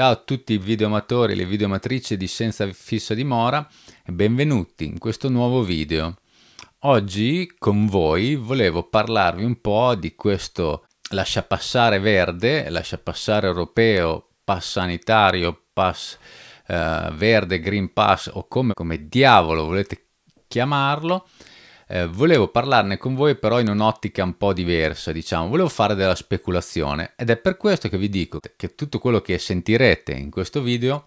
Ciao a tutti i videoamatori e le videoamatrici di Senza Fissa Dimora e benvenuti in questo nuovo video. Oggi con voi volevo parlarvi un po' di questo lasciapassare verde, lasciapassare europeo, pass sanitario, pass eh, verde, green pass o come, come diavolo volete chiamarlo, eh, volevo parlarne con voi però in un'ottica un po' diversa, diciamo, volevo fare della speculazione ed è per questo che vi dico che tutto quello che sentirete in questo video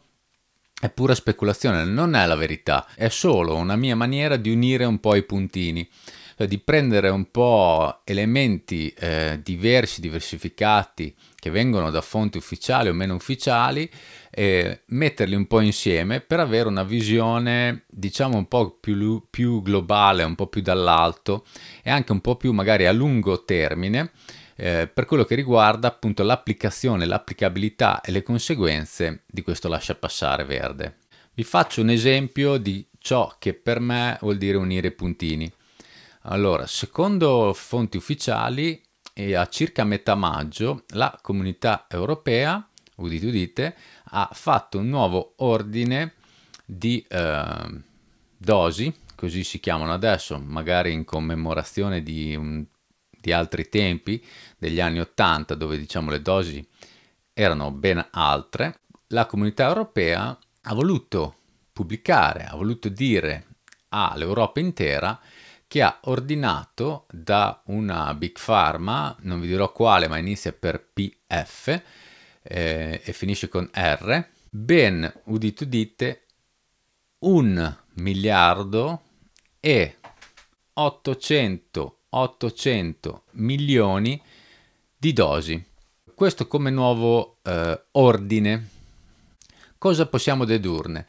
è pura speculazione, non è la verità, è solo una mia maniera di unire un po' i puntini, cioè di prendere un po' elementi eh, diversi, diversificati, che vengono da fonti ufficiali o meno ufficiali, e metterli un po' insieme per avere una visione diciamo un po' più, più globale, un po' più dall'alto e anche un po' più magari a lungo termine eh, per quello che riguarda appunto l'applicazione, l'applicabilità e le conseguenze di questo lascia passare verde. Vi faccio un esempio di ciò che per me vuol dire unire i puntini. Allora, secondo fonti ufficiali, eh, a circa metà maggio la comunità europea udite udite, ha fatto un nuovo ordine di eh, dosi, così si chiamano adesso, magari in commemorazione di, um, di altri tempi, degli anni 80, dove diciamo le dosi erano ben altre, la comunità europea ha voluto pubblicare, ha voluto dire all'Europa intera che ha ordinato da una big pharma, non vi dirò quale, ma inizia per PF, eh, e finisce con R, ben, udite udite, un miliardo e 800, 800 milioni di dosi. Questo come nuovo eh, ordine. Cosa possiamo dedurne?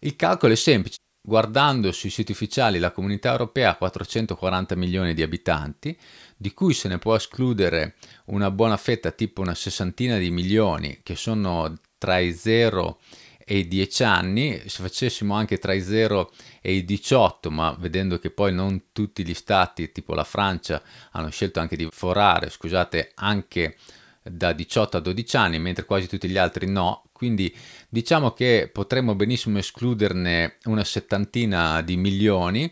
Il calcolo è semplice. Guardando sui siti ufficiali, la comunità europea ha 440 milioni di abitanti, di cui se ne può escludere una buona fetta, tipo una sessantina di milioni, che sono tra i 0 e i 10 anni, se facessimo anche tra i 0 e i 18, ma vedendo che poi non tutti gli stati, tipo la Francia, hanno scelto anche di forare, scusate, anche da 18 a 12 anni, mentre quasi tutti gli altri no, quindi diciamo che potremmo benissimo escluderne una settantina di milioni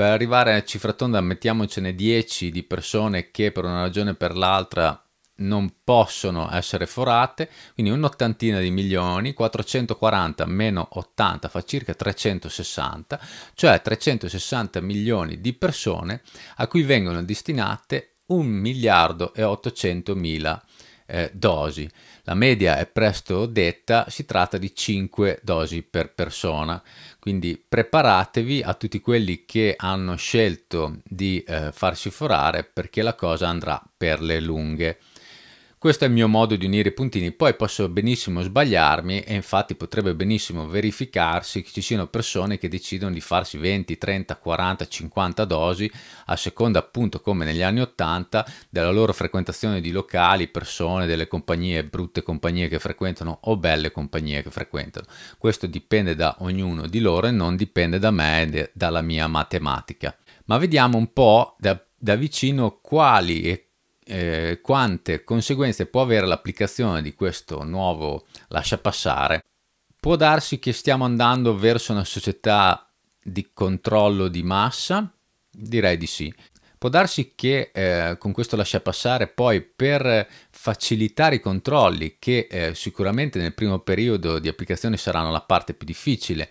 per arrivare a cifra tonda mettiamocene 10 di persone che per una ragione o per l'altra non possono essere forate, quindi un'ottantina di milioni, 440 meno 80 fa circa 360, cioè 360 milioni di persone a cui vengono destinate 1 miliardo e 800 mila eh, dosi. La media è presto detta, si tratta di 5 dosi per persona, quindi preparatevi a tutti quelli che hanno scelto di eh, farsi forare perché la cosa andrà per le lunghe. Questo è il mio modo di unire i puntini, poi posso benissimo sbagliarmi e infatti potrebbe benissimo verificarsi che ci siano persone che decidono di farsi 20, 30, 40, 50 dosi a seconda appunto come negli anni 80 della loro frequentazione di locali, persone, delle compagnie, brutte compagnie che frequentano o belle compagnie che frequentano. Questo dipende da ognuno di loro e non dipende da me e dalla mia matematica. Ma vediamo un po' da, da vicino quali e eh, quante conseguenze può avere l'applicazione di questo nuovo lascia passare, può darsi che stiamo andando verso una società di controllo di massa? Direi di sì. Può darsi che eh, con questo lascia passare poi per facilitare i controlli, che eh, sicuramente nel primo periodo di applicazione saranno la parte più difficile,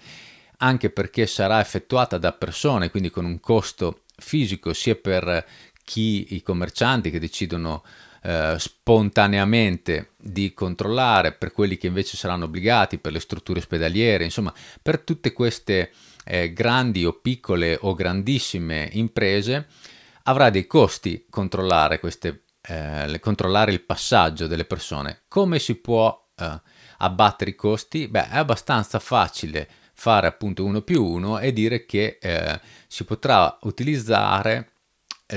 anche perché sarà effettuata da persone, quindi con un costo fisico sia per chi i commercianti che decidono eh, spontaneamente di controllare, per quelli che invece saranno obbligati, per le strutture ospedaliere, insomma, per tutte queste eh, grandi o piccole o grandissime imprese avrà dei costi controllare, queste, eh, controllare il passaggio delle persone. Come si può eh, abbattere i costi? Beh, è abbastanza facile fare appunto uno più uno e dire che eh, si potrà utilizzare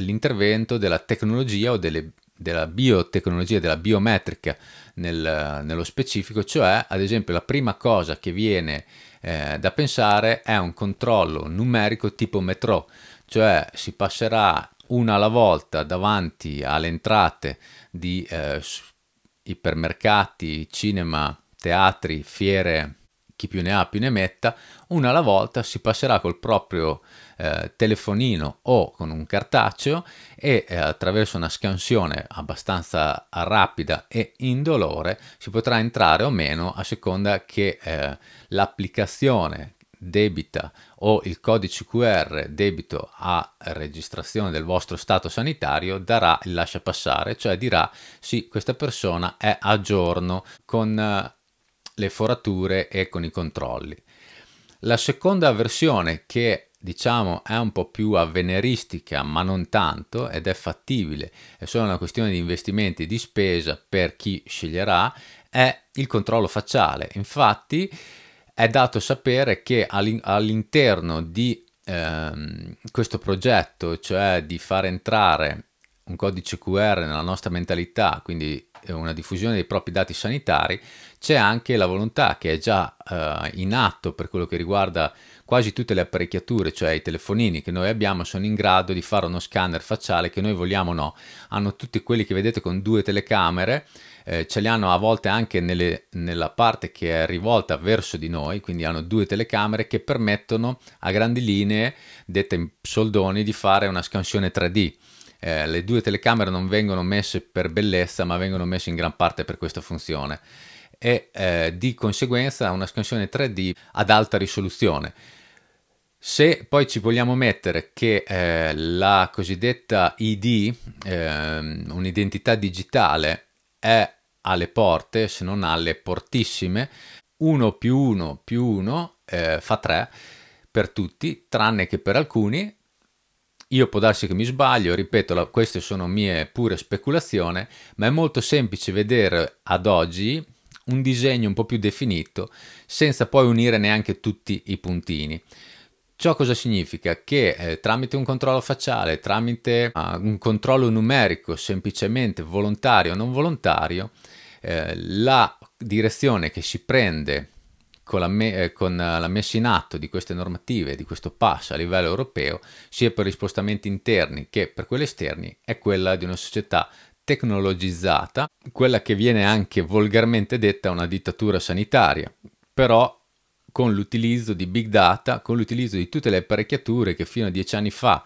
l'intervento della tecnologia o delle, della biotecnologia, della biometrica nel, nello specifico, cioè ad esempio la prima cosa che viene eh, da pensare è un controllo numerico tipo metro, cioè si passerà una alla volta davanti alle entrate di eh, ipermercati, cinema, teatri, fiere chi più ne ha più ne metta, una alla volta si passerà col proprio eh, telefonino o con un cartaceo e eh, attraverso una scansione abbastanza rapida e indolore si potrà entrare o meno a seconda che eh, l'applicazione debita o il codice QR debito a registrazione del vostro stato sanitario darà il lascia passare, cioè dirà sì, questa persona è a giorno con eh, le forature e con i controlli. La seconda versione che diciamo è un po' più avveneristica ma non tanto ed è fattibile, è solo una questione di investimenti e di spesa per chi sceglierà, è il controllo facciale. Infatti è dato sapere che all'interno di ehm, questo progetto, cioè di far entrare un codice QR nella nostra mentalità, quindi eh, una diffusione dei propri dati sanitari, c'è anche la volontà che è già eh, in atto per quello che riguarda quasi tutte le apparecchiature, cioè i telefonini che noi abbiamo, sono in grado di fare uno scanner facciale che noi vogliamo o no. Hanno tutti quelli che vedete con due telecamere, eh, ce li hanno a volte anche nelle, nella parte che è rivolta verso di noi, quindi hanno due telecamere che permettono a grandi linee, dette in soldoni, di fare una scansione 3D. Eh, le due telecamere non vengono messe per bellezza, ma vengono messe in gran parte per questa funzione e eh, di conseguenza una scansione 3D ad alta risoluzione. Se poi ci vogliamo mettere che eh, la cosiddetta ID, eh, un'identità digitale, è alle porte, se non alle portissime, 1 più 1 più 1 eh, fa 3 per tutti, tranne che per alcuni. Io può darsi che mi sbaglio, ripeto, la, queste sono mie pure speculazioni, ma è molto semplice vedere ad oggi un disegno un po' più definito, senza poi unire neanche tutti i puntini. Ciò cosa significa? Che eh, tramite un controllo facciale, tramite uh, un controllo numerico, semplicemente volontario o non volontario, eh, la direzione che si prende con la, me- eh, con la, messa in atto di queste normative, di questo passo a livello europeo, sia per gli spostamenti interni che per quelli esterni, è quella di una società tecnologizzata, quella che viene anche volgarmente detta una dittatura sanitaria, però con l'utilizzo di big data, con l'utilizzo di tutte le apparecchiature che fino a dieci anni fa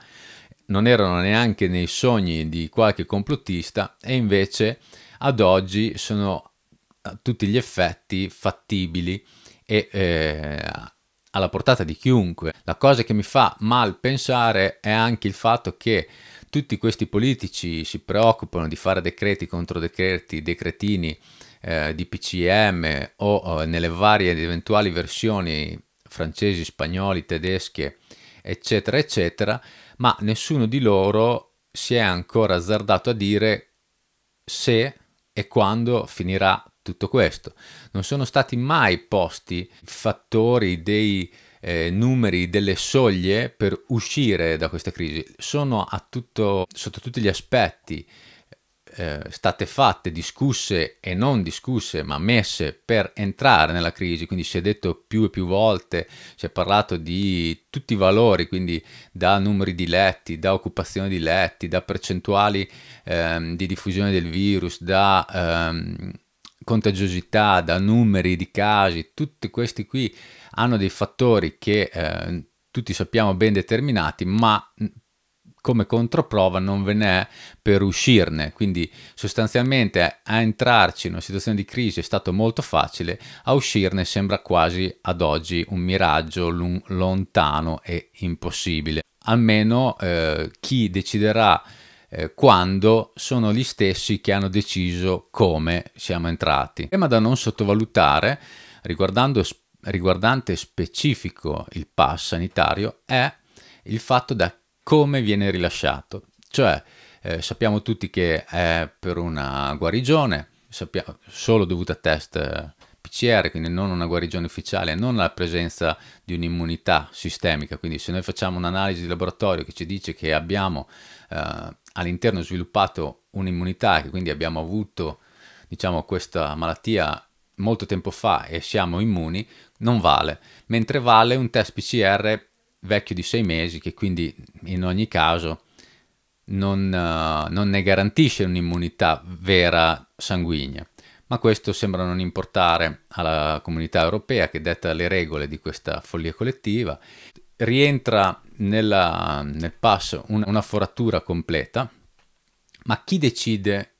non erano neanche nei sogni di qualche complottista e invece ad oggi sono a tutti gli effetti fattibili e eh, alla portata di chiunque. La cosa che mi fa mal pensare è anche il fatto che tutti questi politici si preoccupano di fare decreti contro decreti, decretini eh, di PCM o eh, nelle varie ed eventuali versioni francesi, spagnoli, tedesche, eccetera, eccetera, ma nessuno di loro si è ancora azzardato a dire se e quando finirà tutto questo. Non sono stati mai posti fattori dei eh, numeri delle soglie per uscire da questa crisi sono tutto, sotto tutti gli aspetti eh, state fatte, discusse e non discusse, ma messe per entrare nella crisi, quindi si è detto più e più volte, si è parlato di tutti i valori, quindi da numeri di letti, da occupazione di letti, da percentuali ehm, di diffusione del virus, da... Ehm, contagiosità, da numeri di casi, tutti questi qui hanno dei fattori che eh, tutti sappiamo ben determinati, ma mm, come controprova non ve n'è per uscirne, quindi sostanzialmente a entrarci in una situazione di crisi è stato molto facile, a uscirne sembra quasi ad oggi un miraggio lontano e impossibile. Almeno eh, chi deciderà eh, quando sono gli stessi che hanno deciso come siamo entrati. Tema da non sottovalutare riguardante specifico il pass sanitario è il fatto da come viene rilasciato, cioè eh, sappiamo tutti che è per una guarigione, sappiamo, solo dovuta a test eh, PCR, quindi non una guarigione ufficiale, non la presenza di un'immunità sistemica, quindi se noi facciamo un'analisi di laboratorio che ci dice che abbiamo eh, all'interno sviluppato un'immunità, che quindi abbiamo avuto diciamo, questa malattia molto tempo fa e siamo immuni, non vale, mentre vale un test PCR vecchio di sei mesi che quindi in ogni caso non, uh, non ne garantisce un'immunità vera sanguigna. Ma questo sembra non importare alla comunità europea che detta le regole di questa follia collettiva. Rientra nella, nel passo un, una foratura completa, ma chi decide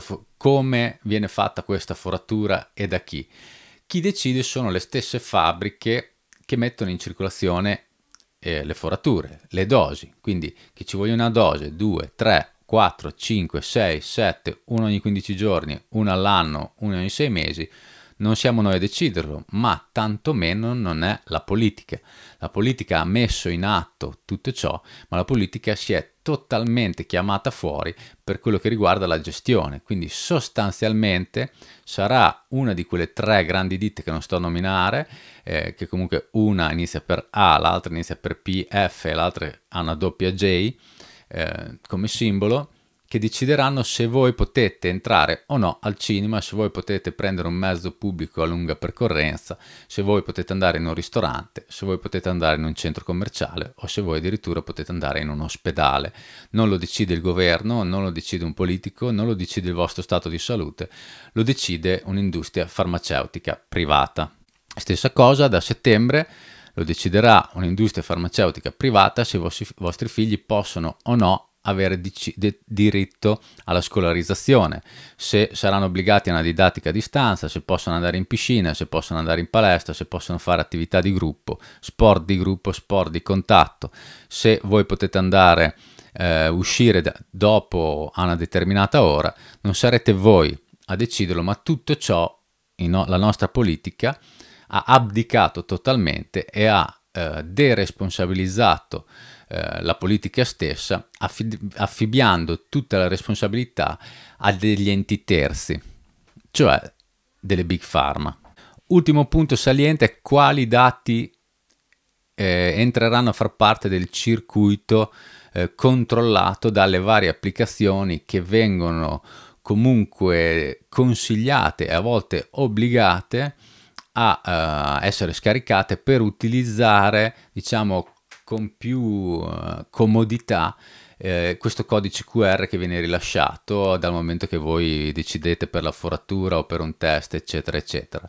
fo- come viene fatta questa foratura e da chi? Chi decide sono le stesse fabbriche che mettono in circolazione eh, le forature, le dosi, quindi che ci vogliono una dose, 2, 3, 4, 5, 6, 7, una ogni 15 giorni, una all'anno, una ogni 6 mesi, non siamo noi a deciderlo, ma tantomeno non è la politica. La politica ha messo in atto tutto ciò, ma la politica si è totalmente chiamata fuori per quello che riguarda la gestione. Quindi sostanzialmente sarà una di quelle tre grandi ditte che non sto a nominare, eh, che comunque una inizia per A, l'altra inizia per P, F e l'altra ha una doppia J eh, come simbolo che decideranno se voi potete entrare o no al cinema, se voi potete prendere un mezzo pubblico a lunga percorrenza, se voi potete andare in un ristorante, se voi potete andare in un centro commerciale o se voi addirittura potete andare in un ospedale. Non lo decide il governo, non lo decide un politico, non lo decide il vostro stato di salute, lo decide un'industria farmaceutica privata. Stessa cosa da settembre lo deciderà un'industria farmaceutica privata se i vostri, figli possono o no avere dici- de- diritto alla scolarizzazione, se saranno obbligati a una didattica a distanza, se possono andare in piscina, se possono andare in palestra, se possono fare attività di gruppo, sport di gruppo, sport di contatto, se voi potete andare, eh, uscire da- dopo a una determinata ora, non sarete voi a deciderlo, ma tutto ciò, no- la nostra politica ha abdicato totalmente e ha eh, deresponsabilizzato eh, la politica stessa, affib- affibbiando tutta la responsabilità a degli enti terzi, cioè delle big pharma. Ultimo punto saliente quali dati eh, entreranno a far parte del circuito eh, controllato dalle varie applicazioni che vengono comunque consigliate e a volte obbligate a eh, essere scaricate per utilizzare diciamo con più uh, comodità eh, questo codice QR che viene rilasciato dal momento che voi decidete per la foratura o per un test, eccetera, eccetera.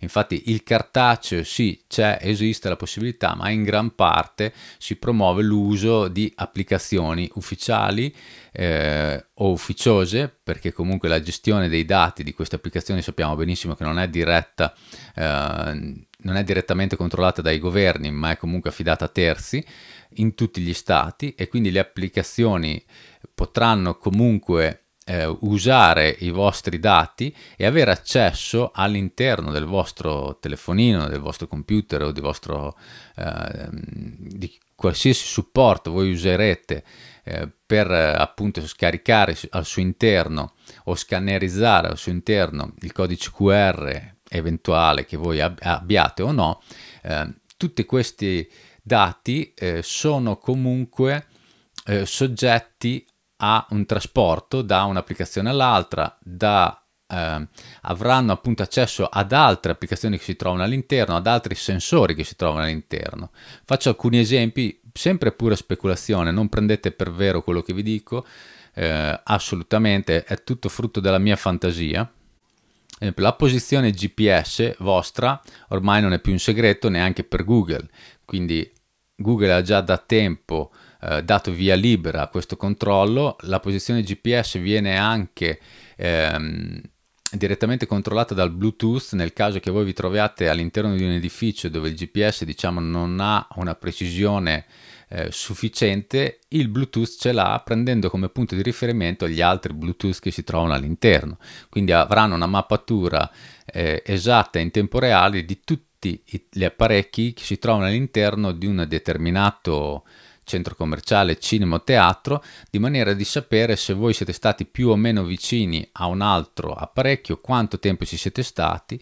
Infatti il cartaceo sì, c'è, esiste la possibilità, ma in gran parte si promuove l'uso di applicazioni ufficiali eh, o ufficiose, perché comunque la gestione dei dati di queste applicazioni sappiamo benissimo che non è diretta. Eh, non è direttamente controllata dai governi, ma è comunque affidata a terzi, in tutti gli stati e quindi le applicazioni potranno comunque eh, usare i vostri dati e avere accesso all'interno del vostro telefonino, del vostro computer o di, vostro, eh, di qualsiasi supporto voi userete eh, per appunto scaricare al suo interno o scannerizzare al suo interno il codice QR eventuale che voi abbiate o no, ehm, tutti questi dati eh, sono comunque eh, soggetti a un trasporto da un'applicazione all'altra, da, eh, avranno appunto accesso ad altre applicazioni che si trovano all'interno, ad altri sensori che si trovano all'interno. Faccio alcuni esempi, sempre pura speculazione, non prendete per vero quello che vi dico, eh, assolutamente è tutto frutto della mia fantasia, la posizione GPS vostra ormai non è più un segreto neanche per Google. Quindi Google ha già da tempo eh, dato via libera a questo controllo, la posizione GPS viene anche ehm, direttamente controllata dal Bluetooth nel caso che voi vi troviate all'interno di un edificio dove il GPS diciamo non ha una precisione eh, sufficiente, il Bluetooth ce l'ha prendendo come punto di riferimento gli altri Bluetooth che si trovano all'interno. Quindi avranno una mappatura eh, esatta in tempo reale di tutti tutti gli apparecchi che si trovano all'interno di un determinato centro commerciale, cinema o teatro, di maniera di sapere se voi siete stati più o meno vicini a un altro apparecchio, quanto tempo ci siete stati,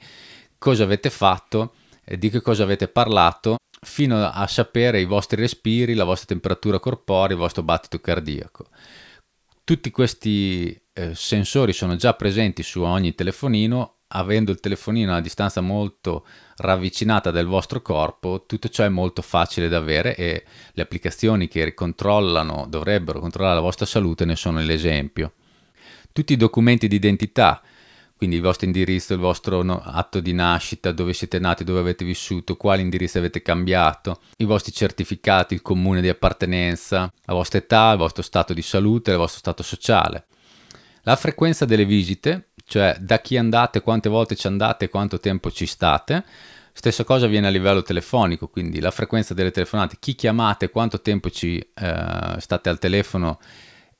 cosa avete fatto, di che cosa avete parlato, fino a sapere i vostri respiri, la vostra temperatura corporea, il vostro battito cardiaco. Tutti questi eh, sensori sono già presenti su ogni telefonino avendo il telefonino a distanza molto ravvicinata del vostro corpo, tutto ciò è molto facile da avere e le applicazioni che controllano, dovrebbero controllare la vostra salute ne sono l'esempio. Tutti i documenti di identità, quindi il vostro indirizzo, il vostro atto di nascita, dove siete nati, dove avete vissuto, quali indirizzi avete cambiato, i vostri certificati, il comune di appartenenza, la vostra età, il vostro stato di salute, il vostro stato sociale. La frequenza delle visite cioè da chi andate, quante volte ci andate, quanto tempo ci state. Stessa cosa avviene a livello telefonico, quindi la frequenza delle telefonate, chi chiamate, quanto tempo ci eh, state al telefono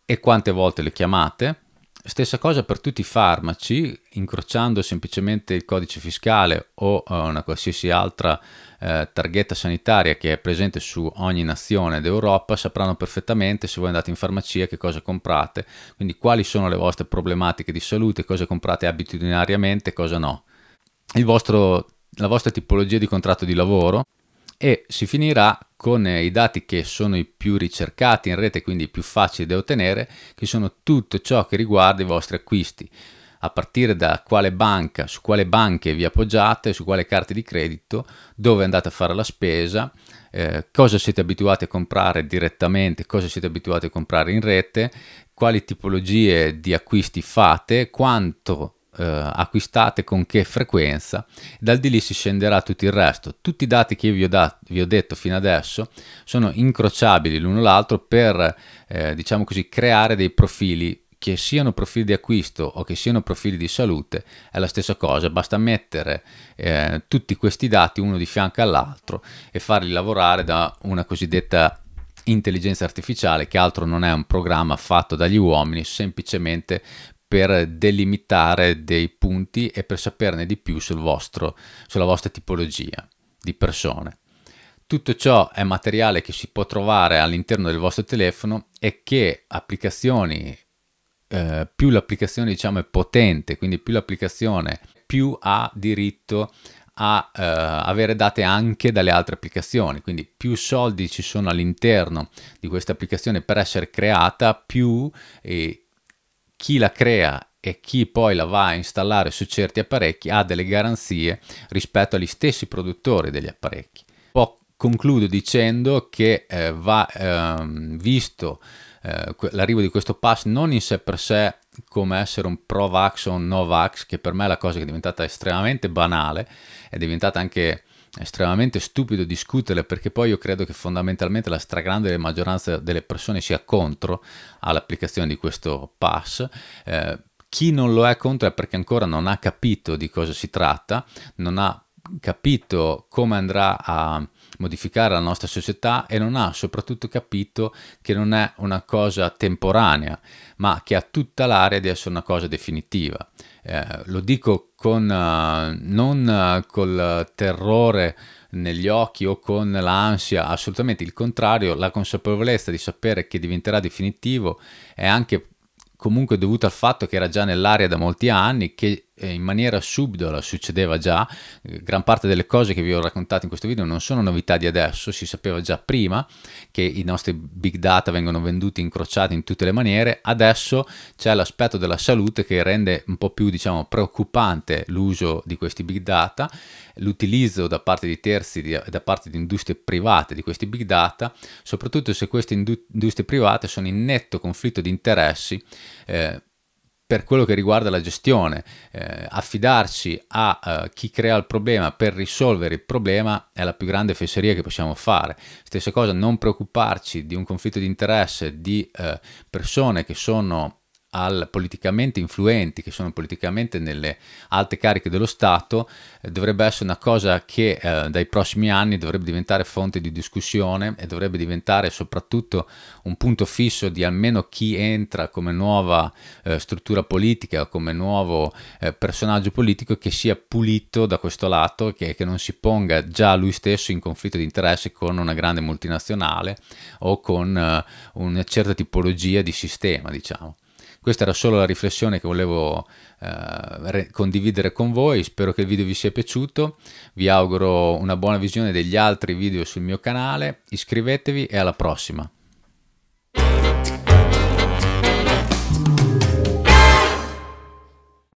e quante volte le chiamate. Stessa cosa per tutti i farmaci, incrociando semplicemente il codice fiscale o eh, una qualsiasi altra eh, targhetta sanitaria che è presente su ogni nazione d'Europa, sapranno perfettamente se voi andate in farmacia che cosa comprate, quindi quali sono le vostre problematiche di salute, cosa comprate abitudinariamente, e cosa no. Vostro, la vostra tipologia di contratto di lavoro e si finirà con eh, i dati che sono i più ricercati in rete, quindi i più facili da ottenere, che sono tutto ciò che riguarda i vostri acquisti, a partire da quale banca, su quale banche vi appoggiate, su quale carte di credito, dove andate a fare la spesa, eh, cosa siete abituati a comprare direttamente, cosa siete abituati a comprare in rete, quali tipologie di acquisti fate, quanto eh, acquistate con che frequenza, dal di lì si scenderà tutto il resto. Tutti i dati che io vi ho, dat- vi ho detto fino adesso sono incrociabili l'uno l'altro per, eh, diciamo così, creare dei profili che siano profili di acquisto o che siano profili di salute è la stessa cosa, basta mettere eh, tutti questi dati uno di fianco all'altro e farli lavorare da una cosiddetta intelligenza artificiale che altro non è un programma fatto dagli uomini semplicemente per delimitare dei punti e per saperne di più sul vostro, sulla vostra tipologia di persone. Tutto ciò è materiale che si può trovare all'interno del vostro telefono e che applicazioni, eh, più l'applicazione diciamo è potente, quindi più l'applicazione, più ha diritto a eh, avere date anche dalle altre applicazioni. Quindi più soldi ci sono all'interno di questa applicazione per essere creata, più eh, chi la crea e chi poi la va a installare su certi apparecchi ha delle garanzie rispetto agli stessi produttori degli apparecchi. Poi concludo dicendo che eh, va ehm, visto eh, l'arrivo di questo pass non in sé per sé come essere un pro vax o un no vax, che per me è la cosa che è diventata estremamente banale, è diventata anche estremamente stupido discuterle perché poi io credo che fondamentalmente la stragrande maggioranza delle persone sia contro all'applicazione di questo pass. Eh, chi non lo è contro è perché ancora non ha capito di cosa si tratta, non ha capito come andrà a modificare la nostra società e non ha soprattutto capito che non è una cosa temporanea, ma che ha tutta l'area di essere una cosa definitiva. Eh, lo dico con, uh, non uh, col terrore negli occhi o con l'ansia, assolutamente il contrario, la consapevolezza di sapere che diventerà definitivo è anche comunque dovuta al fatto che era già nell'aria da molti anni, che eh, in maniera subdola succedeva già, eh, gran parte delle cose che vi ho raccontato in questo video non sono novità di adesso, si sapeva già prima che i nostri big data vengono venduti incrociati in tutte le maniere, adesso c'è l'aspetto della salute che rende un po' più diciamo, preoccupante l'uso di questi big data, l'utilizzo da parte di terzi e da parte di industrie private di questi big data, soprattutto se queste industrie private sono in netto conflitto di interessi eh, per quello che riguarda la gestione. Eh, affidarci a eh, chi crea il problema per risolvere il problema è la più grande fesseria che possiamo fare. Stessa cosa, non preoccuparci di un conflitto di interesse di eh, persone che sono al politicamente influenti che sono politicamente nelle alte cariche dello Stato eh, dovrebbe essere una cosa che eh, dai prossimi anni dovrebbe diventare fonte di discussione e dovrebbe diventare soprattutto un punto fisso di almeno chi entra come nuova eh, struttura politica, come nuovo eh, personaggio politico che sia pulito da questo lato e che, che non si ponga già lui stesso in conflitto di interesse con una grande multinazionale o con eh, una certa tipologia di sistema, diciamo. Questa era solo la riflessione che volevo eh, condividere con voi, spero che il video vi sia piaciuto, vi auguro una buona visione degli altri video sul mio canale, iscrivetevi e alla prossima!